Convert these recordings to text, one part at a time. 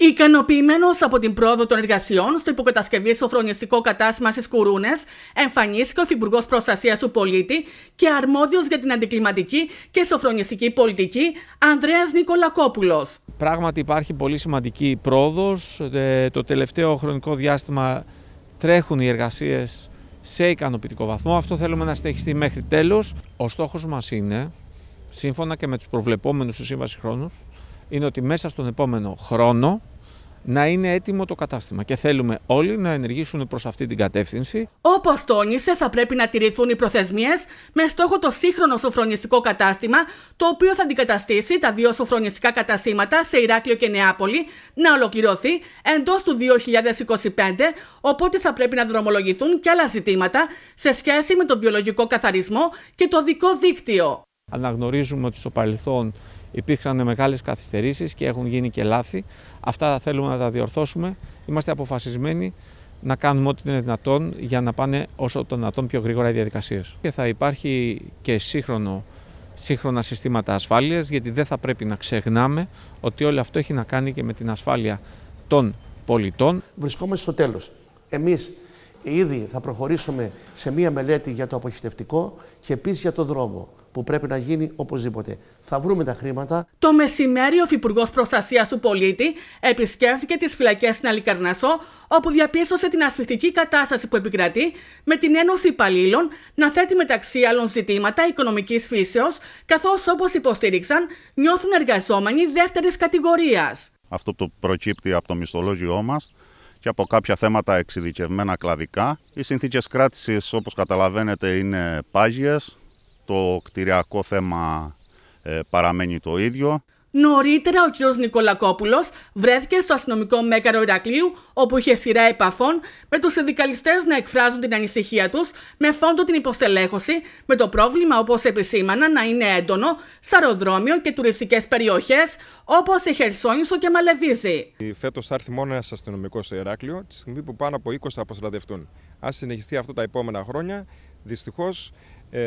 Ικανοποιημένος από την πρόοδο των εργασιών στο υποκατασκευή σοφρονιστικό κατάστημα στις Κουρούνες, εμφανίστηκε ο Υφυπουργός Προστασίας του Πολίτη και αρμόδιος για την αντικλιματική και σοφρονιστική πολιτική, Ανδρέας Νικολακόπουλος. Πράγματι, υπάρχει πολύ σημαντική πρόοδος. Ε, το τελευταίο χρονικό διάστημα τρέχουν οι εργασίες σε ικανοποιητικό βαθμό. Αυτό θέλουμε να συνεχιστεί μέχρι τέλος. Ο στόχος μας είναι, σύμφωνα και με τους προβλεπόμενους στη Σύμβαση Χρόνους, είναι ότι μέσα στον επόμενο χρόνο να είναι έτοιμο το κατάστημα και θέλουμε όλοι να ενεργήσουν προς αυτή την κατεύθυνση. Όπως τόνισε θα πρέπει να τηρηθούν οι προθεσμίες με στόχο το σύγχρονο σοφρονιστικό κατάστημα το οποίο θα αντικαταστήσει τα δύο σοφρονιστικά καταστήματα σε Ηράκλειο και Νεάπολη να ολοκληρωθεί εντός του 2025 οπότε θα πρέπει να δρομολογηθούν και άλλα ζητήματα σε σχέση με το βιολογικό καθαρισμό και το δικό δίκτυο. Αναγνωρίζουμε ότι στο παρελθόν υπήρχαν μεγάλες καθυστερήσεις και έχουν γίνει και λάθη. Αυτά θέλουμε να τα διορθώσουμε. Είμαστε αποφασισμένοι να κάνουμε ό,τι είναι δυνατόν για να πάνε όσο το δυνατόν πιο γρήγορα οι διαδικασίες. Και θα υπάρχει και σύγχρονο, σύγχρονα συστήματα ασφάλειας, γιατί δεν θα πρέπει να ξεχνάμε ότι όλο αυτό έχει να κάνει και με την ασφάλεια των πολιτών. Βρισκόμαστε στο τέλος. Εμείς Ήδη θα προχωρήσουμε σε μία μελέτη για το αποχητευτικό και επίσης για το δρόμο που πρέπει να γίνει οπωσδήποτε. Θα βρούμε τα χρήματα. Το μεσημέρι, ο Υφυπουργός Προστασίας του Πολίτη επισκέφθηκε τις φυλακές στην Αλικαρνασό, όπου διαπίστωσε την ασφιχτική κατάσταση που επικρατεί, με την Ένωση Υπαλλήλων να θέτει μεταξύ άλλων ζητήματα οικονομικής φύσεως, καθώς όπως υποστήριξαν, νιώθουν εργαζόμενοι δεύτερης κατηγορίας. Αυτό που προκύπτει από το μισθολόγιο μας από κάποια θέματα εξειδικευμένα κλαδικά. Οι συνθήκες κράτησης όπως καταλαβαίνετε είναι πάγιες, το κτηριακό θέμα ε, παραμένει το ίδιο. Νωρίτερα, ο κ. Νικολακόπουλος βρέθηκε στο αστυνομικό μέκαρο Ηρακλείου, όπου είχε σειρά επαφών με τους συνδικαλιστές να εκφράζουν την ανησυχία τους με φόντο την υποστελέχωση, με το πρόβλημα, όπως επισήμανα, να είναι έντονο σε αεροδρόμιο και τουριστικές περιοχές, όπως η Χερσόνησο και Μαλεβίζη. Φέτος θα έρθει μόνο ένας αστυνομικός στο Ηράκλειο, τη στιγμή που πάνω από 20 θα αποστρατευτούν. Αν συνεχιστεί αυτό τα επόμενα χρόνια, Δυστυχώς ε,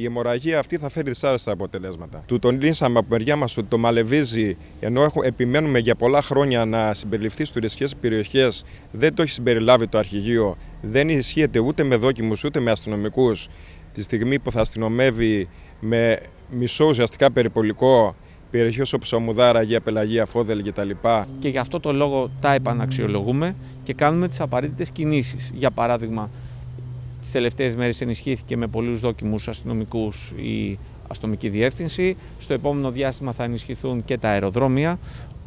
η αιμορραγία αυτή θα φέρει δυσάρεστα αποτελέσματα. Του τονίσαμε από μεριά μας ότι το μαλεβίζει, ενώ επιμένουμε για πολλά χρόνια να συμπεριληφθεί στις τουριστικές περιοχές, δεν το έχει συμπεριλάβει το αρχηγείο, δεν ισχύεται ούτε με δόκιμους ούτε με αστυνομικούς. Τη στιγμή που θα αστυνομεύει με μισό ουσιαστικά περιπολικό περιοχέ όπω Ψαμουδάρα, Αγία Πελαγία, Φόδελ κτλ. Και γι' αυτό το λόγο τα επαναξιολογούμε και κάνουμε τις απαραίτητες κινήσεις. Για παράδειγμα, Τις τελευταίες μέρες ενισχύθηκε με πολλούς δόκιμους αστυνομικούς η αστυνομική διεύθυνση. Στο επόμενο διάστημα θα ενισχυθούν και τα αεροδρόμια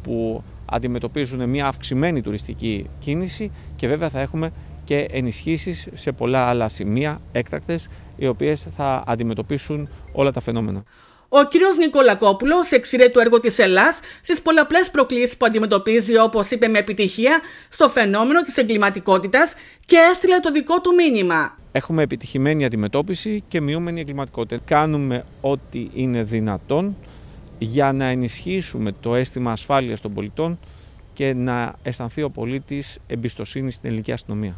που αντιμετωπίζουν μια αυξημένη τουριστική κίνηση και βέβαια θα έχουμε και ενισχύσεις σε πολλά άλλα σημεία έκτακτες οι οποίες θα αντιμετωπίσουν όλα τα φαινόμενα. Ο κ. Νικολακόπουλος εξήρε το έργο της Ελλάς στις πολλαπλές προκλήσεις που αντιμετωπίζει, όπως είπε με επιτυχία, στο φαινόμενο της εγκληματικότητας και έστειλε το δικό του μήνυμα. Έχουμε επιτυχημένη αντιμετώπιση και μειούμενη εγκληματικότητα. Κάνουμε ό,τι είναι δυνατόν για να ενισχύσουμε το αίσθημα ασφάλειας των πολιτών και να αισθανθεί ο πολίτης εμπιστοσύνη στην ελληνική αστυνομία.